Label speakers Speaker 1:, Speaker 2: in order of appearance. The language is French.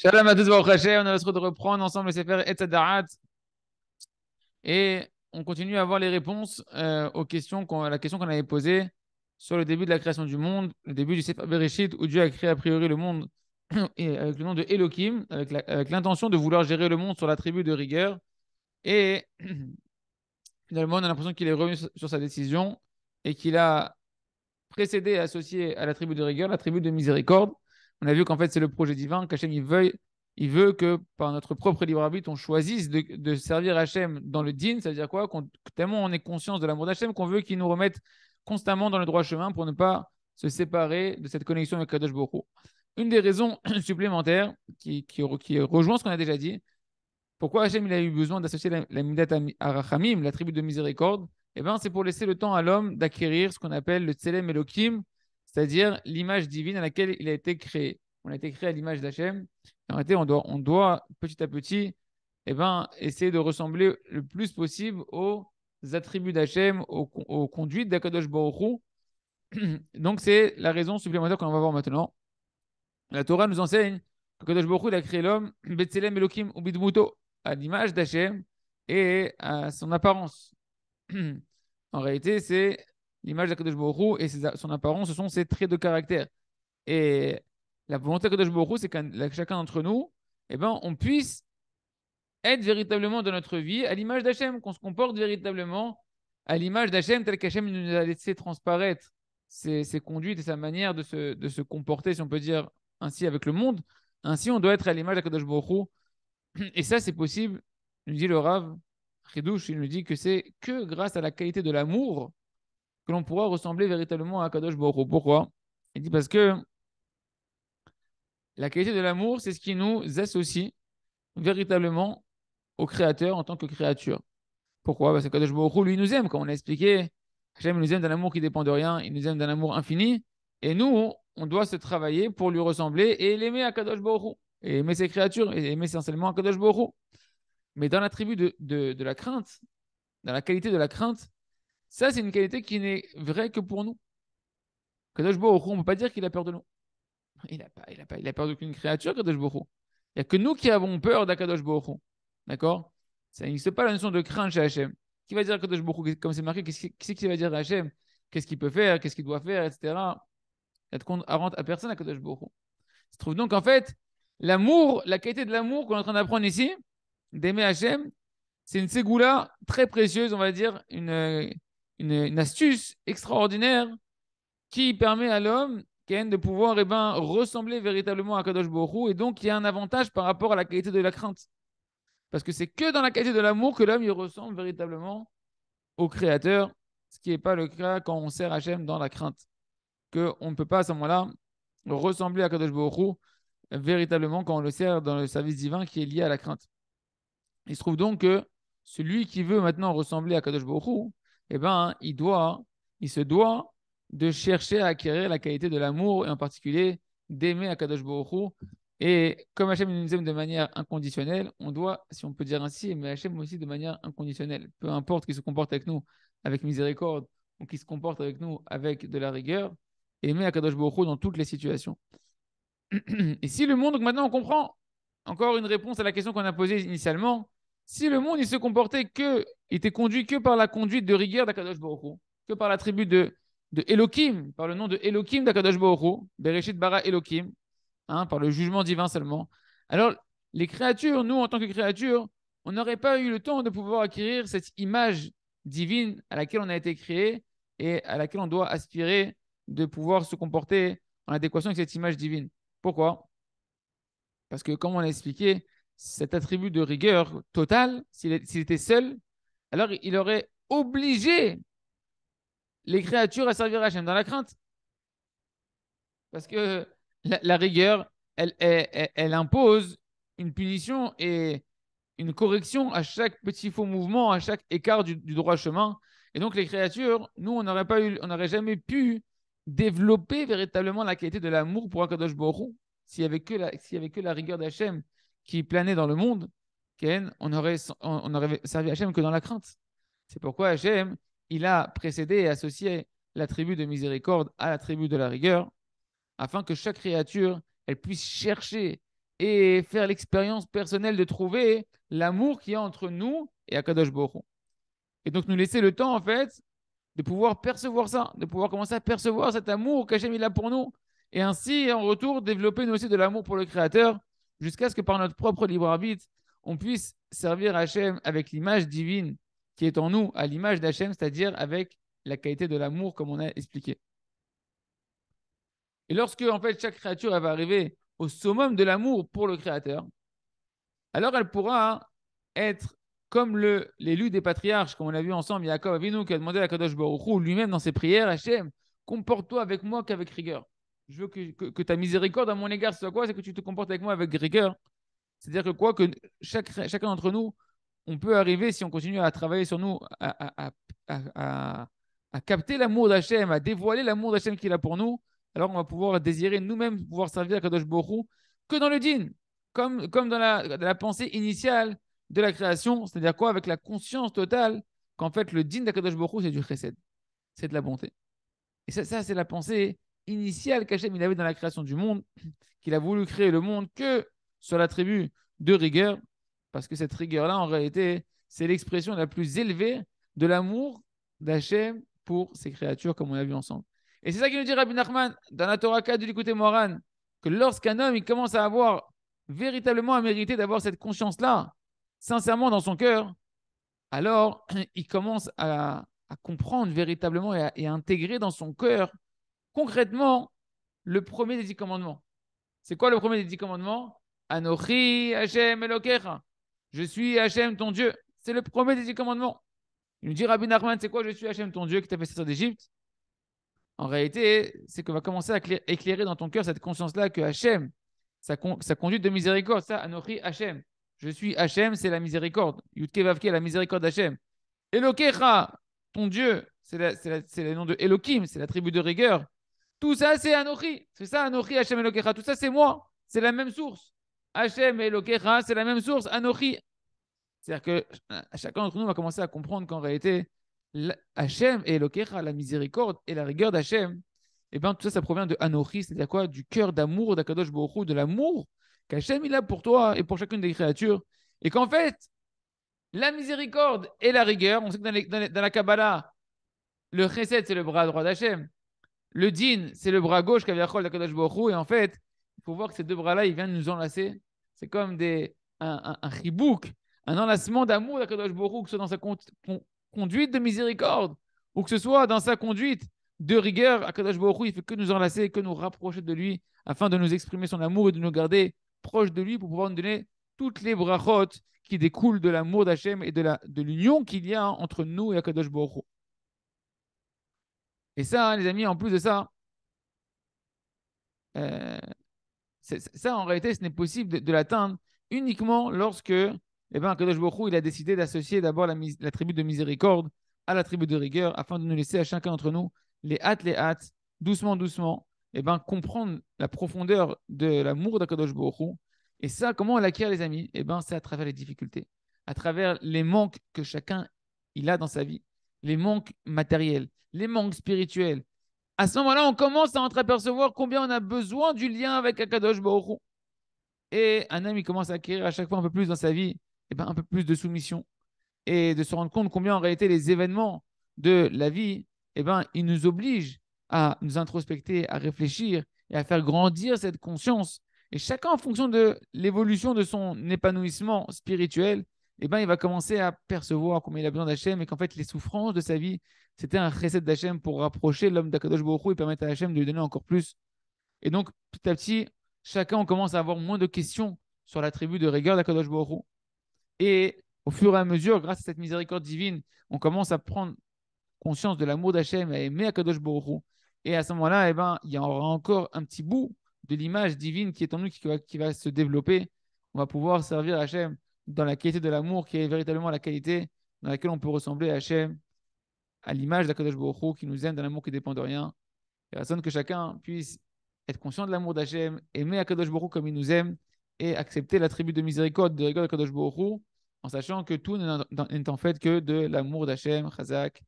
Speaker 1: Shalom à tous, On a le droit de reprendre ensemble le Sefer Etzadarat. Et on continue à avoir les réponses euh, aux questions qu'on, à la question qu'on avait posée sur le début de la création du monde, le début du Sefer Bereshit, où Dieu a créé a priori le monde et avec le nom de Elohim, avec, avec l'intention de vouloir gérer le monde sur la tribu de rigueur. Et finalement, on a l'impression qu'il est revenu sur sa décision et qu'il a précédé et associé à la tribu de rigueur la tribu de miséricorde on a vu qu'en fait, c'est le projet divin qu'Hachem il il veut que par notre propre libre arbitre, on choisisse de, servir Hachem dans le din. Ça veut dire quoi Tellement on est conscient de l'amour d'Hachem qu'on veut qu'il nous remette constamment dans le droit chemin pour ne pas se séparer de cette connexion avec Kadosh Boko. Une des raisons supplémentaires qui, rejoint ce qu'on a déjà dit, pourquoi Hachem il a eu besoin d'associer la, la Midat Arachamim, la tribu de miséricorde, eh ben, c'est pour laisser le temps à l'homme d'acquérir ce qu'on appelle le Tselem Elohim, c'est-à-dire l'image divine à laquelle il a été créé. On a été créé à l'image d'Hachem. En réalité, on doit, on doit petit à petit et eh ben, essayer de ressembler le plus possible aux attributs d'Hachem, aux, conduites d'Akadosh Baruchou. Donc, c'est la raison supplémentaire qu'on va voir maintenant. La Torah nous enseigne que Kadosh a créé l'homme, Betselem Elohim à l'image d'Hachem et à son apparence. en réalité, c'est l'image d'Akadosh Borou et son apparence, ce sont ses traits de caractère. Et la volonté d'Akadosh Borou, c'est que chacun d'entre nous, eh ben, on puisse être véritablement dans notre vie à l'image d'Hachem, qu'on se comporte véritablement à l'image d'Hachem, tel qu'Hachem nous a laissé transparaître ses, conduites et sa manière de se, comporter, si on peut dire ainsi, avec le monde. Ainsi, on doit être à l'image d'Akadosh Borou. Et ça, c'est possible, nous dit le Rav Ridouche, il nous dit que c'est que grâce à la qualité de l'amour que l'on pourra ressembler véritablement à Kadosh Baruch Pourquoi Il dit parce que la qualité de l'amour, c'est ce qui nous associe véritablement au Créateur en tant que créature. Pourquoi Parce que Kadosh Baruch lui, nous aime, comme on a expliqué. Hachem nous aime d'un amour qui dépend de rien, il nous aime d'un amour infini. Et nous, on doit se travailler pour lui ressembler et l'aimer à Kadosh Baruch et aimer ses créatures, et aimer essentiellement à Kadosh Baruch Mais dans l'attribut de, de, de la crainte, dans la qualité de la crainte, ça, c'est une qualité qui n'est vraie que pour nous. Kadosh Baruch on ne peut pas dire qu'il a peur de nous. Il n'a pas, il a pas, il peur d'aucune créature, Kadosh Baruch Il n'y a que nous qui avons peur d'Akadosh Baruch D'accord Ça n'existe pas la notion de crainte chez Hachem. Qui va dire Kadosh Baruch comme c'est marqué, qui c'est qui, va dire à Qu'est-ce qu'il peut faire Qu'est-ce qu'il doit faire Etc. Il n'y a à personne à Kadosh Baruch se trouve donc en fait, l'amour, la qualité de l'amour qu'on est en train d'apprendre ici, d'aimer Hm c'est une ségoula très précieuse, on va dire, une une, astuce extraordinaire qui permet à l'homme de pouvoir eh ben, ressembler véritablement à Kadosh Borou et donc il y a un avantage par rapport à la qualité de la crainte. Parce que c'est que dans la qualité de l'amour que l'homme ressemble véritablement au Créateur, ce qui n'est pas le cas quand on sert Hachem dans la crainte. on ne peut pas à ce moment-là ressembler à Kadosh Borou euh, véritablement quand on le sert dans le service divin qui est lié à la crainte. Il se trouve donc que celui qui veut maintenant ressembler à Kadosh Borou, eh ben, il doit, il se doit de chercher à acquérir la qualité de l'amour et en particulier d'aimer Kadosh Baruch Et comme Hachem nous aime de manière inconditionnelle, on doit, si on peut dire ainsi, aimer Hachem aussi de manière inconditionnelle. Peu importe qu'il se comporte avec nous avec miséricorde ou qu'il se comporte avec nous avec de la rigueur, aimer Kadosh Baruch dans toutes les situations. et si le monde, donc maintenant on comprend encore une réponse à la question qu'on a posée initialement, si le monde il se comportait que il était conduit que par la conduite de rigueur d'Akadosh Baruch que par l'attribut de, de Elohim, par le nom de Elohim d'Akadosh Baruch Bereshit bara Elohim, hein, par le jugement divin seulement. Alors, les créatures, nous, en tant que créatures, on n'aurait pas eu le temps de pouvoir acquérir cette image divine à laquelle on a été créé et à laquelle on doit aspirer de pouvoir se comporter en adéquation avec cette image divine. Pourquoi Parce que, comme on l'a expliqué, cet attribut de rigueur totale, s'il était seul, alors il aurait obligé les créatures à servir Hachem dans la crainte. Parce que la, rigueur, elle, impose une punition et une correction à chaque petit faux mouvement, à chaque écart du, droit chemin. Et donc les créatures, nous, on n'aurait pas eu, on n'aurait jamais pu développer véritablement la qualité de l'amour pour Akadosh Borou s'il n'y avait, avait que la rigueur d'Hachem qui planait dans le monde on aurait, servi Hachem que dans la crainte. C'est pourquoi Hachem, il a précédé et associé la tribu de miséricorde à la tribu de la rigueur, afin que chaque créature, elle puisse chercher et faire l'expérience personnelle de trouver l'amour qu'il y a entre nous et Akadosh Borou. Et donc nous laisser le temps, en fait, de pouvoir percevoir ça, de pouvoir commencer à percevoir cet amour qu'Hachem il a pour nous. Et ainsi, en retour, développer nous aussi de l'amour pour le Créateur, jusqu'à ce que par notre propre libre arbitre, on puisse servir Hachem avec l'image divine qui est en nous, à l'image d'Hachem, c'est-à-dire avec la qualité de l'amour, comme on a expliqué. Et lorsque, en fait, chaque créature va arriver au summum de l'amour pour le Créateur, alors elle pourra être comme l'élu des patriarches, comme on l'a vu ensemble, Yaakov Avinu, qui a demandé à Kadosh Baruch lui-même dans ses prières, Hachem, comporte-toi avec moi qu'avec rigueur. Je veux que, ta miséricorde à mon égard, soit quoi C'est que tu te comportes avec moi avec rigueur. C'est-à-dire que quoi que chacun d'entre nous, on peut arriver, si on continue à travailler sur nous, à, à, capter l'amour d'Hachem, à dévoiler l'amour d'Hachem qu'il a pour nous, alors on va pouvoir désirer nous-mêmes pouvoir servir à Kadosh Borou que dans le din, comme, comme dans, la, pensée initiale de la création, c'est-à-dire quoi Avec la conscience totale qu'en fait le din d'Akadosh Borou, c'est du chesed, c'est de la bonté. Et ça, ça c'est la pensée initiale qu'Hachem il avait dans la création du monde, qu'il a voulu créer le monde que sur la tribu de rigueur, parce que cette rigueur-là, en réalité, c'est l'expression la plus élevée de l'amour d'Hachem pour ses créatures, comme on l'a vu ensemble. Et c'est ça qui nous dit Rabbi Nachman dans la Torah 4 Moran, que lorsqu'un homme il commence à avoir véritablement à mériter d'avoir cette conscience-là, sincèrement dans son cœur, alors il commence à, comprendre véritablement et et à, intégrer dans son cœur concrètement le premier des dix commandements. C'est quoi le premier des dix commandements Anochi Hachem Elokecha. Je suis Hachem ton Dieu. C'est le premier des dix commandements. Il nous dit Rabbi Nachman, c'est quoi Je suis Hachem ton Dieu qui t'a fait sortir d'Égypte. En réalité, c'est que va commencer à éclairer dans ton cœur cette conscience-là que Hachem, sa, conduite de miséricorde, ça, Anochi Hachem. Je suis Hachem, c'est la miséricorde. Yutkevavke la miséricorde d'Hachem. Elokecha, ton Dieu, c'est le nom de Elohim, c'est la tribu de rigueur. Tout ça, c'est Anochi. C'est ça, Anochi Hachem Elokecha. Tout ça, c'est moi. C'est la même source. Hachem et c'est la même source, Anochi. C'est-à-dire que euh, chacun d'entre nous va commencer à comprendre qu'en réalité, Hachem et Lokecha, la miséricorde et la rigueur d'Hachem, eh ben tout ça, ça provient de Anochi, c'est-à-dire quoi Du cœur d'amour d'Akadosh Bohru, de l'amour qu'Hachem il a pour toi et pour chacune des créatures. Et qu'en fait, la miséricorde et la rigueur, on sait que dans, la Kabbalah, le chesed, c'est le bras droit d'Hachem. Le din, c'est le bras gauche qu'avait d'Akadosh Bohru. Et en fait, il faut voir que ces deux bras-là, ils viennent nous enlacer. C'est comme des, un, un, un ribouk, un enlacement d'amour d'Akadosh Borou, que ce soit dans sa conduite de miséricorde, ou que ce soit dans sa conduite de rigueur. Akadosh Borou, il ne fait que nous enlacer et que nous rapprocher de lui, afin de nous exprimer son amour et de nous garder proches de lui pour pouvoir nous donner toutes les brachot qui découlent de l'amour d'Hachem et de, de l'union qu'il y a entre nous et Akadosh Borou. Et ça, hein, les amis, en plus de ça, euh, ça, en réalité, ce n'est possible de, l'atteindre uniquement lorsque eh ben, Kadosh Baruch il a décidé d'associer d'abord la, tribu de miséricorde à la tribu de rigueur, afin de nous laisser à chacun d'entre nous, les hâtes, les hâtes, doucement, doucement, eh bien, comprendre la profondeur de l'amour d'Akadosh Baruch Et ça, comment on l'acquiert, les amis eh ben, C'est à travers les difficultés, à travers les manques que chacun il a dans sa vie, les manques matériels, les manques spirituels, à ce moment-là, on commence à entreapercevoir combien on a besoin du lien avec Akadosh Baruch Et un homme, il commence à acquérir à chaque fois un peu plus dans sa vie, et eh ben, un peu plus de soumission, et de se rendre compte combien en réalité les événements de la vie, et eh ben, ils nous obligent à nous introspecter, à réfléchir et à faire grandir cette conscience. Et chacun en fonction de l'évolution de son épanouissement spirituel, eh ben, il va commencer à percevoir combien il a besoin d'Hachem et qu'en fait, les souffrances de sa vie, c'était un recette d'Hachem pour rapprocher l'homme d'Akadosh Borou et permettre à Hachem de lui donner encore plus. Et donc, petit à petit, chacun, on commence à avoir moins de questions sur la tribu de rigueur d'Akadosh Borou. Et au fur et à mesure, grâce à cette miséricorde divine, on commence à prendre conscience de l'amour d'Hachem, à aimer Akadosh Borou. Et à ce moment-là, eh ben, il y aura encore un petit bout de l'image divine qui est en nous qui va, qui va se développer. On va pouvoir servir Hachem dans la qualité de l'amour qui est véritablement la qualité dans laquelle on peut ressembler à Hachem, à l'image d'Akadosh Borou qui nous aime dans amour qui dépend de rien. et raison que chacun puisse être conscient de l'amour d'Hachem, aimer Akadosh Borou comme il nous aime et accepter la tribu de miséricorde de rigole d'Akadosh Borou en sachant que tout n'est en fait que de l'amour d'Hachem, Chazak,